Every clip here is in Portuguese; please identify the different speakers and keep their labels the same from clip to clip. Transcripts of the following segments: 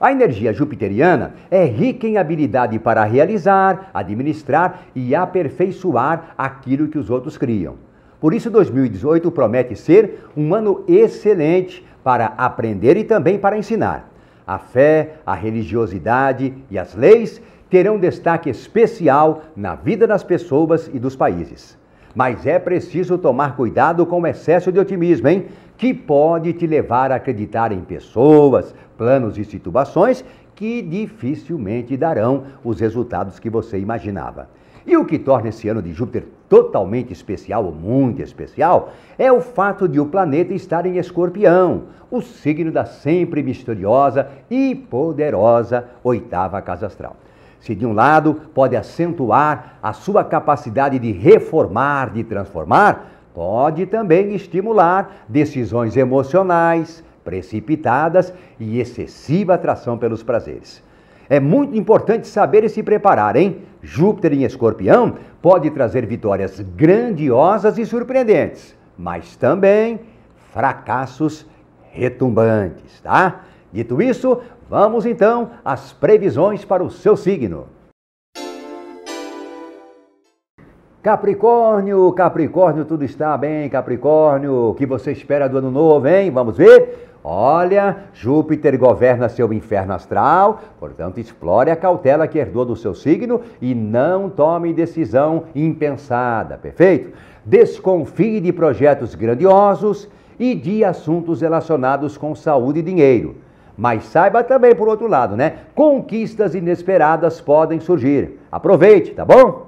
Speaker 1: A energia jupiteriana é rica em habilidade para realizar, administrar e aperfeiçoar aquilo que os outros criam. Por isso, 2018 promete ser um ano excelente para aprender e também para ensinar. A fé, a religiosidade e as leis terão destaque especial na vida das pessoas e dos países. Mas é preciso tomar cuidado com o excesso de otimismo, hein? Que pode te levar a acreditar em pessoas, planos e situações que dificilmente darão os resultados que você imaginava. E o que torna esse ano de Júpiter totalmente especial, ou muito especial, é o fato de o planeta estar em Escorpião, o signo da sempre misteriosa e poderosa oitava casa astral. Se de um lado pode acentuar a sua capacidade de reformar, de transformar, pode também estimular decisões emocionais, precipitadas e excessiva atração pelos prazeres. É muito importante saber e se preparar, hein? Júpiter em escorpião pode trazer vitórias grandiosas e surpreendentes, mas também fracassos retumbantes, tá? Dito isso, vamos então às previsões para o seu signo. Capricórnio, Capricórnio, tudo está bem, Capricórnio. O que você espera do ano novo, hein? Vamos ver? Olha, Júpiter governa seu inferno astral, portanto, explore a cautela que herdou do seu signo e não tome decisão impensada, perfeito? Desconfie de projetos grandiosos e de assuntos relacionados com saúde e dinheiro. Mas saiba também, por outro lado, né? Conquistas inesperadas podem surgir. Aproveite, tá bom?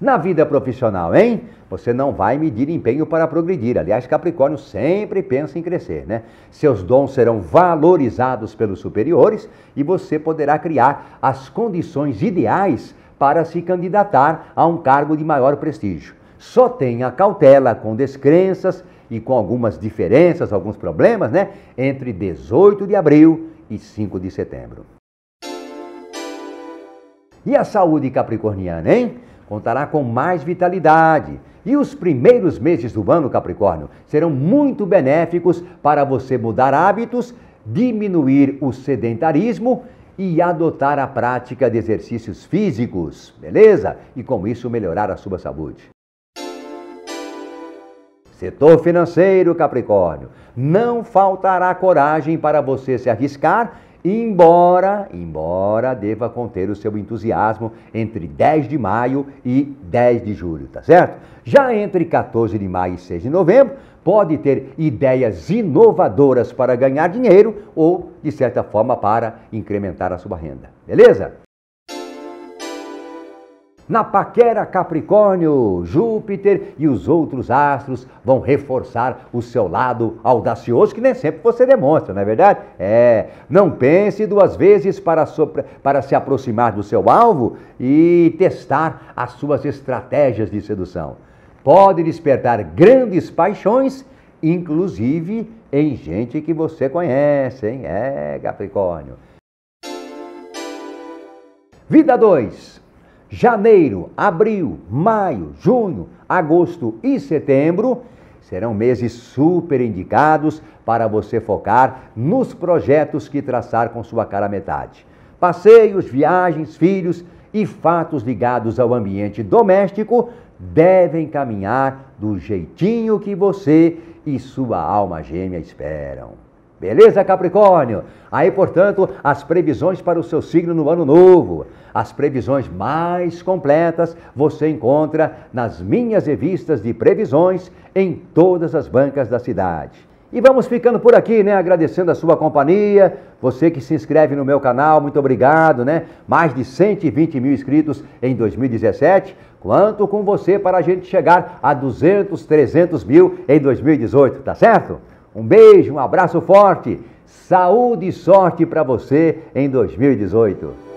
Speaker 1: Na vida profissional, hein? Você não vai medir empenho para progredir. Aliás, Capricórnio sempre pensa em crescer, né? Seus dons serão valorizados pelos superiores e você poderá criar as condições ideais para se candidatar a um cargo de maior prestígio. Só tenha cautela com descrenças e com algumas diferenças, alguns problemas, né? Entre 18 de abril e 5 de setembro. E a saúde capricorniana, hein? contará com mais vitalidade. E os primeiros meses do ano, Capricórnio, serão muito benéficos para você mudar hábitos, diminuir o sedentarismo e adotar a prática de exercícios físicos, beleza? E com isso melhorar a sua saúde. Setor financeiro, Capricórnio, não faltará coragem para você se arriscar embora, embora deva conter o seu entusiasmo entre 10 de maio e 10 de julho, tá certo? Já entre 14 de maio e 6 de novembro, pode ter ideias inovadoras para ganhar dinheiro ou, de certa forma, para incrementar a sua renda. Beleza? Na paquera Capricórnio, Júpiter e os outros astros vão reforçar o seu lado audacioso, que nem sempre você demonstra, não é verdade? É, não pense duas vezes para, sopra, para se aproximar do seu alvo e testar as suas estratégias de sedução. Pode despertar grandes paixões, inclusive em gente que você conhece, hein? É, Capricórnio. Vida 2. Janeiro, abril, maio, junho, agosto e setembro serão meses super indicados para você focar nos projetos que traçar com sua cara metade. Passeios, viagens, filhos e fatos ligados ao ambiente doméstico devem caminhar do jeitinho que você e sua alma gêmea esperam. Beleza, Capricórnio? Aí, portanto, as previsões para o seu signo no ano novo. As previsões mais completas você encontra nas minhas revistas de previsões em todas as bancas da cidade. E vamos ficando por aqui, né? Agradecendo a sua companhia, você que se inscreve no meu canal, muito obrigado, né? Mais de 120 mil inscritos em 2017. Quanto com você para a gente chegar a 200, 300 mil em 2018, tá certo? Um beijo, um abraço forte, saúde e sorte para você em 2018.